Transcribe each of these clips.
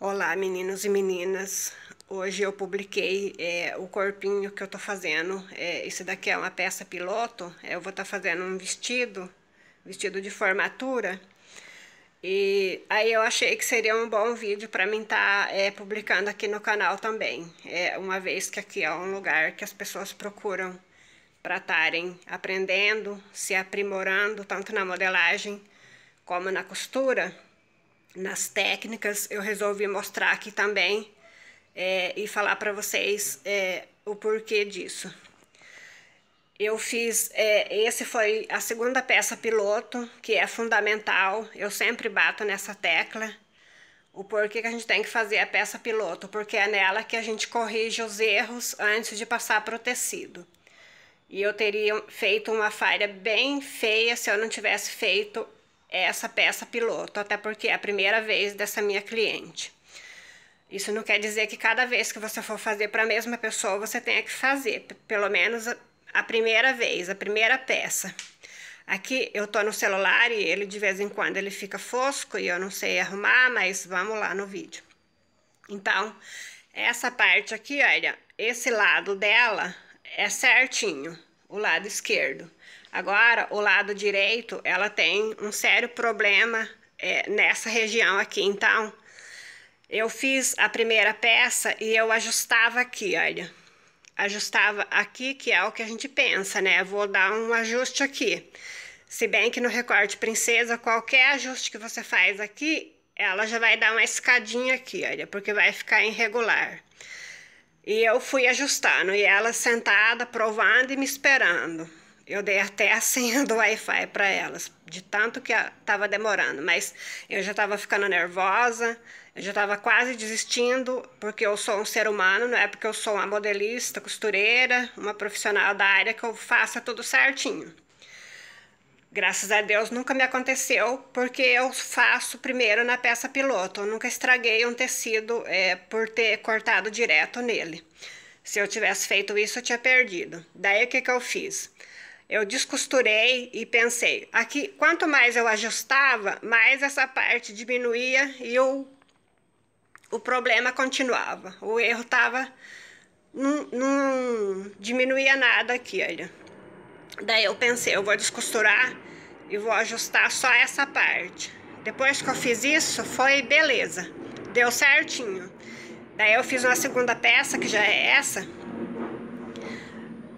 Olá, meninos e meninas. Hoje eu publiquei é, o corpinho que eu tô fazendo. É, esse daqui é uma peça piloto. É, eu vou estar tá fazendo um vestido, vestido de formatura. E aí eu achei que seria um bom vídeo para mim estar tá, é, publicando aqui no canal também. É, uma vez que aqui é um lugar que as pessoas procuram para estarem aprendendo, se aprimorando, tanto na modelagem como na costura, nas técnicas, eu resolvi mostrar aqui também é, e falar para vocês é, o porquê disso. Eu fiz, é, esse foi a segunda peça piloto, que é fundamental, eu sempre bato nessa tecla, o porquê que a gente tem que fazer a peça piloto, porque é nela que a gente corrige os erros antes de passar para o tecido. E eu teria feito uma falha bem feia se eu não tivesse feito essa peça piloto, até porque é a primeira vez dessa minha cliente. Isso não quer dizer que cada vez que você for fazer para a mesma pessoa você tenha que fazer, pelo menos a, a primeira vez, a primeira peça. Aqui eu tô no celular e ele de vez em quando ele fica fosco e eu não sei arrumar, mas vamos lá no vídeo. Então, essa parte aqui, olha, esse lado dela é certinho, o lado esquerdo. Agora, o lado direito, ela tem um sério problema é, nessa região aqui. Então, eu fiz a primeira peça e eu ajustava aqui, olha. Ajustava aqui, que é o que a gente pensa, né? Vou dar um ajuste aqui. Se bem que no recorte princesa, qualquer ajuste que você faz aqui, ela já vai dar uma escadinha aqui, olha, porque vai ficar irregular. E eu fui ajustando, e ela sentada, provando e me esperando. Eu dei até a senha do Wi-Fi para elas, de tanto que estava demorando. Mas eu já estava ficando nervosa, eu já estava quase desistindo, porque eu sou um ser humano, não é porque eu sou uma modelista, costureira, uma profissional da área que eu faça tudo certinho. Graças a Deus nunca me aconteceu, porque eu faço primeiro na peça piloto. Eu nunca estraguei um tecido é, por ter cortado direto nele. Se eu tivesse feito isso, eu tinha perdido. Daí o que, que eu fiz? eu descosturei e pensei, aqui quanto mais eu ajustava, mais essa parte diminuía e o, o problema continuava. O erro estava, não, não diminuía nada aqui, olha. Daí eu pensei, eu vou descosturar e vou ajustar só essa parte. Depois que eu fiz isso, foi beleza, deu certinho. Daí eu fiz uma segunda peça, que já é essa,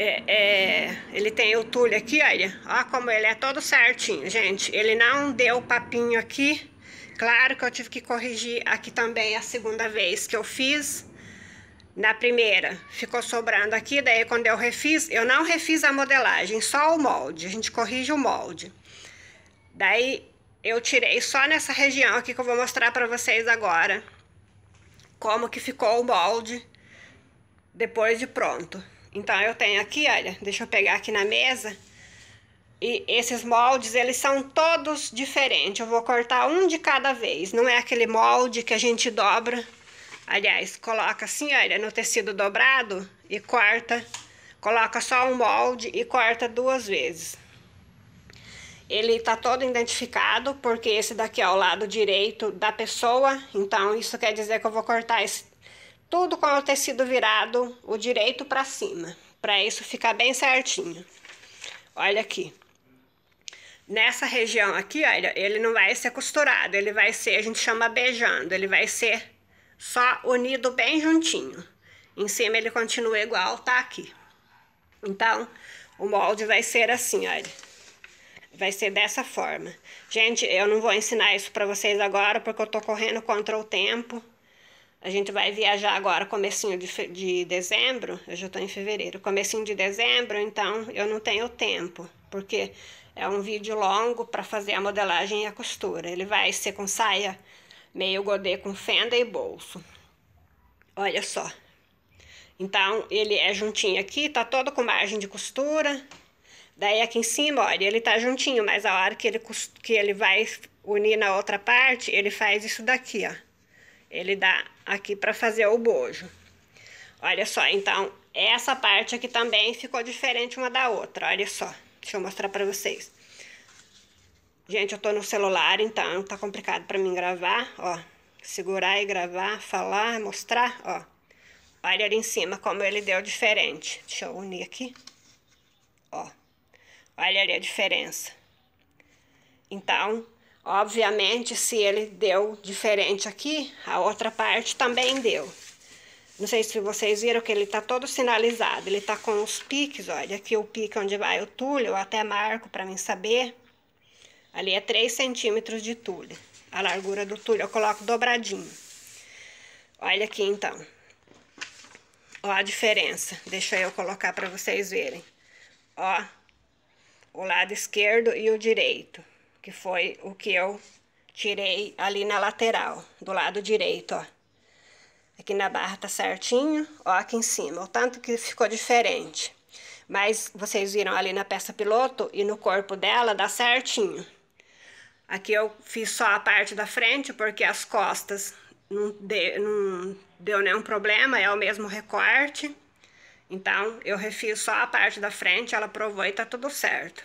é, é, ele tem o tulho aqui, olha. Olha como ele é todo certinho, gente. Ele não deu papinho aqui. Claro que eu tive que corrigir aqui também a segunda vez que eu fiz. Na primeira, ficou sobrando aqui, daí quando eu refiz, eu não refiz a modelagem, só o molde. A gente corrige o molde. Daí, eu tirei só nessa região aqui que eu vou mostrar pra vocês agora. Como que ficou o molde depois de pronto. Então, eu tenho aqui, olha, deixa eu pegar aqui na mesa. E esses moldes, eles são todos diferentes. Eu vou cortar um de cada vez. Não é aquele molde que a gente dobra. Aliás, coloca assim, olha, no tecido dobrado e corta. Coloca só um molde e corta duas vezes. Ele tá todo identificado, porque esse daqui é o lado direito da pessoa. Então, isso quer dizer que eu vou cortar esse tudo com o tecido virado, o direito para cima, para isso ficar bem certinho. Olha aqui. Nessa região aqui, olha, ele não vai ser costurado, ele vai ser, a gente chama beijando, ele vai ser só unido bem juntinho. Em cima ele continua igual, tá aqui. Então, o molde vai ser assim, olha. Vai ser dessa forma. Gente, eu não vou ensinar isso para vocês agora, porque eu tô correndo contra o tempo. A gente vai viajar agora comecinho de, de dezembro, eu já estou em fevereiro, comecinho de dezembro, então eu não tenho tempo, porque é um vídeo longo para fazer a modelagem e a costura. Ele vai ser com saia meio godê com fenda e bolso. Olha só. Então, ele é juntinho aqui, tá todo com margem de costura. Daí aqui em cima, olha, ele tá juntinho, mas a hora que ele, que ele vai unir na outra parte, ele faz isso daqui, ó. Ele dá aqui para fazer o bojo. Olha só, então, essa parte aqui também ficou diferente uma da outra, olha só. Deixa eu mostrar para vocês. Gente, eu tô no celular, então tá complicado para mim gravar, ó. Segurar e gravar, falar, mostrar, ó. Olha ali em cima como ele deu diferente. Deixa eu unir aqui. Ó. Olha ali a diferença. Então, Obviamente, se ele deu diferente aqui, a outra parte também deu. Não sei se vocês viram que ele tá todo sinalizado, ele tá com os piques, olha, aqui o pique onde vai o tulho, eu até marco para mim saber. Ali é 3 centímetros de tulho, a largura do tulho eu coloco dobradinho. Olha aqui então, ó a diferença, deixa eu colocar para vocês verem. Ó, o lado esquerdo e o direito que foi o que eu tirei ali na lateral, do lado direito, ó. Aqui na barra tá certinho, ó aqui em cima, o tanto que ficou diferente. Mas vocês viram ali na peça piloto e no corpo dela dá certinho. Aqui eu fiz só a parte da frente, porque as costas não, de, não deu nenhum problema, é o mesmo recorte. Então, eu refiz só a parte da frente, ela provou e tá tudo certo.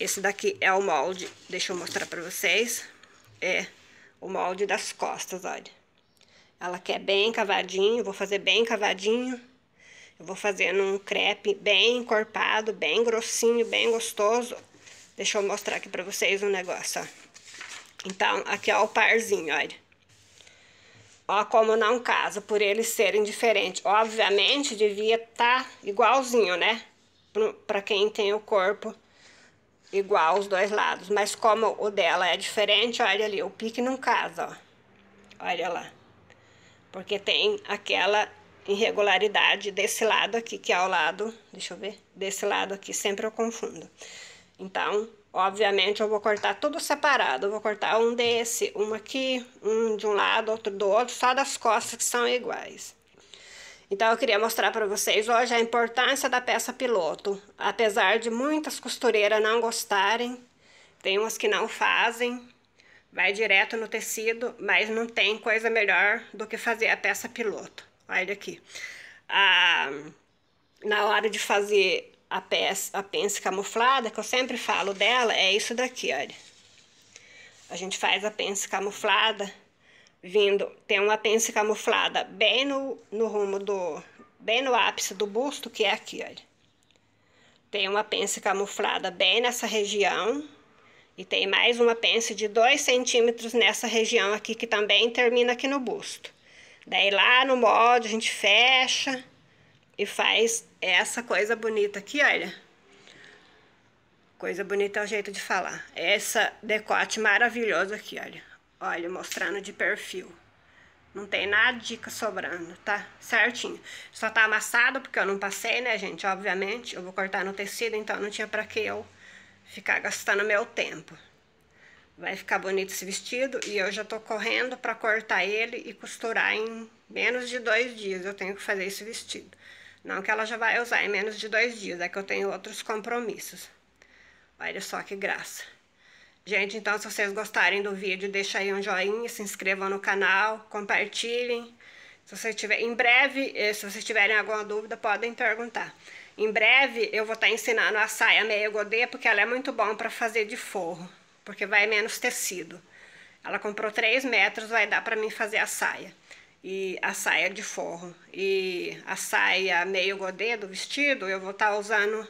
Esse daqui é o molde, deixa eu mostrar pra vocês. É o molde das costas, olha. Ela quer bem cavadinho, vou fazer bem cavadinho. Eu vou fazer num crepe bem encorpado, bem grossinho, bem gostoso. Deixa eu mostrar aqui pra vocês um negócio, ó. Então, aqui é o parzinho, olha. Ó como não casa, por eles serem diferentes. Obviamente, devia estar tá igualzinho, né? Pra quem tem o corpo igual os dois lados, mas como o dela é diferente, olha ali, o pique não casa, ó. Olha lá. Porque tem aquela irregularidade desse lado aqui, que é o lado, deixa eu ver, desse lado aqui, sempre eu confundo. Então, obviamente, eu vou cortar tudo separado, eu vou cortar um desse, um aqui, um de um lado, outro do outro, só das costas que são iguais. Então eu queria mostrar para vocês hoje a importância da peça piloto. Apesar de muitas costureiras não gostarem, tem umas que não fazem, vai direto no tecido, mas não tem coisa melhor do que fazer a peça piloto. Olha aqui. Ah, na hora de fazer a peça, a pence camuflada, que eu sempre falo dela, é isso daqui, olha. A gente faz a pence camuflada vindo, tem uma pence camuflada bem no, no rumo do, bem no ápice do busto, que é aqui, olha. Tem uma pence camuflada bem nessa região e tem mais uma pence de 2 centímetros nessa região aqui, que também termina aqui no busto. Daí lá no molde a gente fecha e faz essa coisa bonita aqui, olha. Coisa bonita é o jeito de falar. Essa decote maravilhoso aqui, olha. Olha, mostrando de perfil. Não tem nada de dica sobrando, tá? Certinho. Só tá amassado porque eu não passei, né, gente? Obviamente, eu vou cortar no tecido, então não tinha pra que eu ficar gastando meu tempo. Vai ficar bonito esse vestido e eu já tô correndo pra cortar ele e costurar em menos de dois dias. Eu tenho que fazer esse vestido. Não que ela já vai usar em menos de dois dias, é que eu tenho outros compromissos. Olha só que graça. Gente, então se vocês gostarem do vídeo, deixa aí um joinha, se inscrevam no canal, compartilhem. Se vocês tiverem, em breve, eh, se vocês tiverem alguma dúvida, podem perguntar. Em breve eu vou estar tá ensinando a saia meia godê, porque ela é muito bom para fazer de forro, porque vai menos tecido. Ela comprou 3 metros, vai dar para mim fazer a saia. E a saia de forro. E a saia meio godê do vestido, eu vou estar tá usando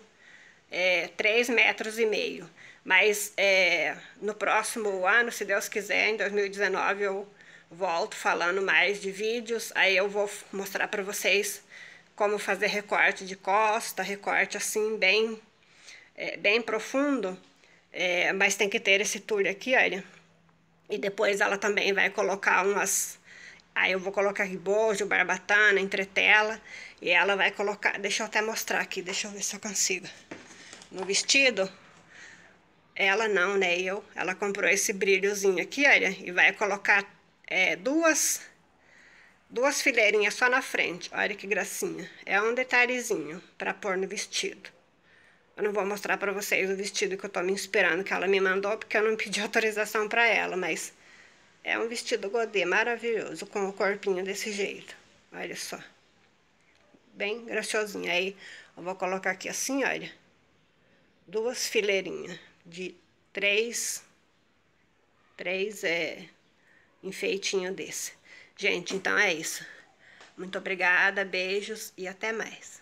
é, eh, 3 metros e meio. Mas é, no próximo ano, se Deus quiser, em 2019, eu volto falando mais de vídeos. Aí eu vou mostrar para vocês como fazer recorte de costa, recorte assim bem, é, bem profundo. É, mas tem que ter esse tule aqui, olha. E depois ela também vai colocar umas... Aí eu vou colocar ribojo, barbatana, entretela. E ela vai colocar... Deixa eu até mostrar aqui, deixa eu ver se eu consigo. No vestido, ela não, né? Eu. Ela comprou esse brilhozinho aqui, olha. E vai colocar é, duas, duas fileirinhas só na frente. Olha que gracinha. É um detalhezinho para pôr no vestido. Eu não vou mostrar para vocês o vestido que eu tô me inspirando, que ela me mandou, porque eu não pedi autorização para ela, mas... É um vestido godê maravilhoso, com o corpinho desse jeito. Olha só. Bem graciosinho. Aí, eu vou colocar aqui assim, olha. Duas fileirinhas de três, três é, enfeitinho desse. Gente, então é isso. Muito obrigada, beijos e até mais.